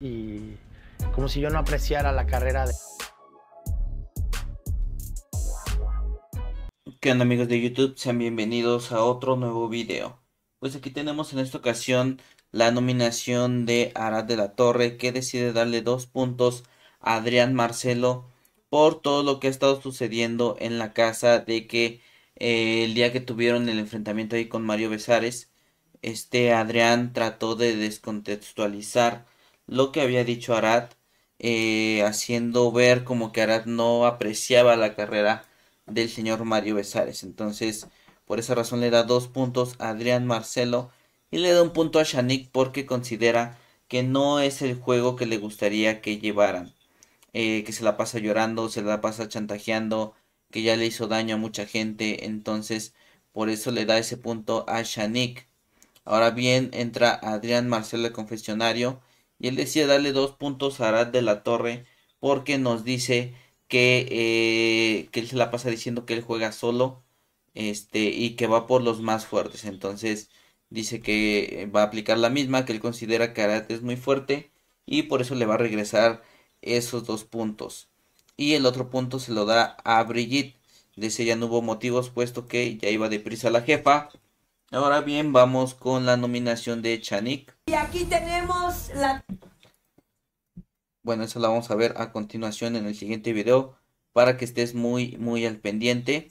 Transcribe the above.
y como si yo no apreciara la carrera de... ¿Qué onda amigos de YouTube? Sean bienvenidos a otro nuevo video. Pues aquí tenemos en esta ocasión la nominación de Arad de la Torre que decide darle dos puntos a Adrián Marcelo por todo lo que ha estado sucediendo en la casa de que eh, el día que tuvieron el enfrentamiento ahí con Mario Besares, este Adrián trató de descontextualizar lo que había dicho Arad, eh, haciendo ver como que Arad no apreciaba la carrera del señor Mario Besares. Entonces, por esa razón le da dos puntos a Adrián Marcelo y le da un punto a Shanik porque considera que no es el juego que le gustaría que llevaran. Eh, que se la pasa llorando, se la pasa chantajeando, que ya le hizo daño a mucha gente. Entonces, por eso le da ese punto a Shanik. Ahora bien, entra Adrián Marcelo al confesionario y él decía darle dos puntos a Arad de la Torre porque nos dice eh, que, él se la pasa diciendo que él juega solo este, y que va por los más fuertes. Entonces dice que eh, va a aplicar la misma, que él considera que Arad es muy fuerte y por eso le va a regresar esos dos puntos. Y el otro punto se lo da a Brigitte. Dice ya no hubo motivos puesto que ya iba deprisa la jefa. Ahora bien, vamos con la nominación de Chanik. Y aquí tenemos la bueno, eso lo vamos a ver a continuación en el siguiente video para que estés muy, muy al pendiente.